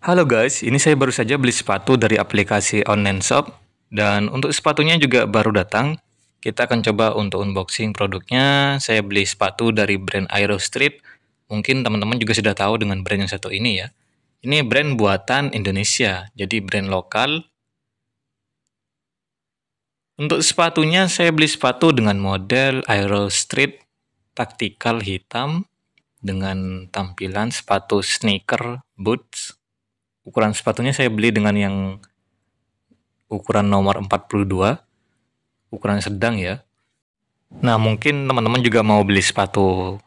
Halo guys, ini saya baru saja beli sepatu dari aplikasi online shop dan untuk sepatunya juga baru datang. Kita akan coba untuk unboxing produknya. Saya beli sepatu dari brand Aero Street. Mungkin teman-teman juga sudah tahu dengan brand yang satu ini ya. Ini brand buatan Indonesia, jadi brand lokal. Untuk sepatunya saya beli sepatu dengan model Aero Street Tactical hitam dengan tampilan sepatu sneaker boots ukuran sepatunya saya beli dengan yang ukuran nomor 42 ukuran sedang ya nah mungkin teman-teman juga mau beli sepatu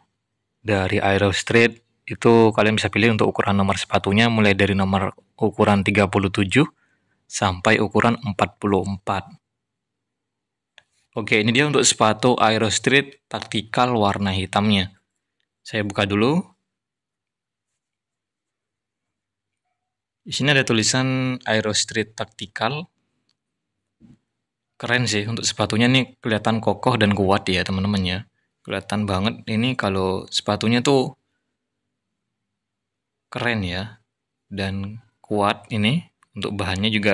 dari Aero Street itu kalian bisa pilih untuk ukuran nomor sepatunya mulai dari nomor ukuran 37 sampai ukuran 44 Oke, ini dia untuk sepatu Aero Street taktikal warna hitamnya. Saya buka dulu. Di sini ada tulisan Aero Street Tactical. Keren sih untuk sepatunya nih kelihatan kokoh dan kuat ya teman-teman ya. Kelihatan banget ini kalau sepatunya tuh keren ya dan kuat ini untuk bahannya juga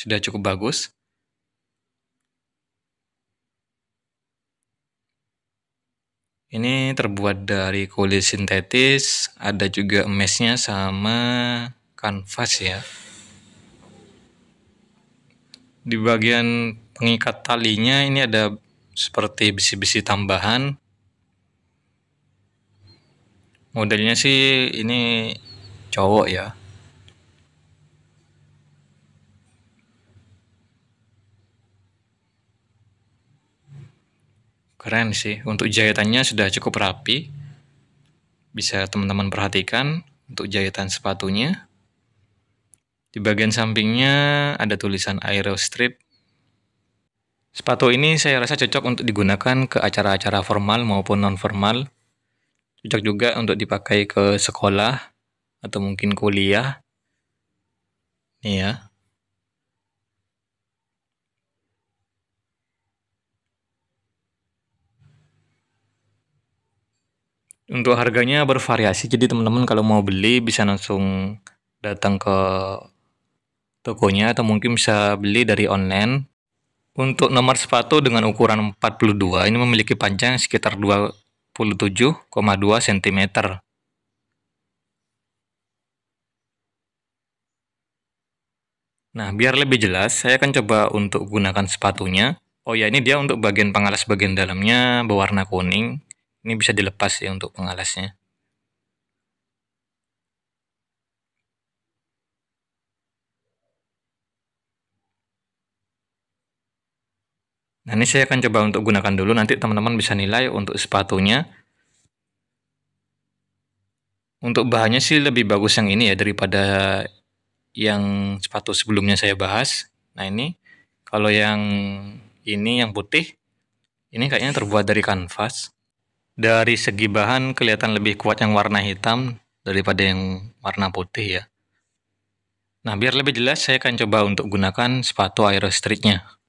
sudah cukup bagus. Ini terbuat dari kulit sintetis, ada juga meshnya sama kanvas ya di bagian pengikat talinya ini ada seperti besi-besi tambahan modelnya sih ini cowok ya keren sih untuk jahitannya sudah cukup rapi bisa teman-teman perhatikan untuk jahitan sepatunya di bagian sampingnya ada tulisan Aero Strip. Sepatu ini saya rasa cocok untuk digunakan ke acara-acara formal maupun non-formal. Cocok juga untuk dipakai ke sekolah atau mungkin kuliah. Nih ya. Untuk harganya bervariasi, jadi teman-teman kalau mau beli bisa langsung datang ke tokonya atau mungkin bisa beli dari online. Untuk nomor sepatu dengan ukuran 42 ini memiliki panjang sekitar 27,2 cm. Nah, biar lebih jelas, saya akan coba untuk gunakan sepatunya. Oh ya, ini dia untuk bagian pengalas bagian dalamnya berwarna kuning. Ini bisa dilepas ya untuk pengalasnya. Nah ini saya akan coba untuk gunakan dulu, nanti teman-teman bisa nilai untuk sepatunya. Untuk bahannya sih lebih bagus yang ini ya daripada yang sepatu sebelumnya saya bahas. Nah ini, kalau yang ini yang putih, ini kayaknya terbuat dari kanvas. Dari segi bahan kelihatan lebih kuat yang warna hitam daripada yang warna putih ya. Nah biar lebih jelas saya akan coba untuk gunakan sepatu aero streetnya.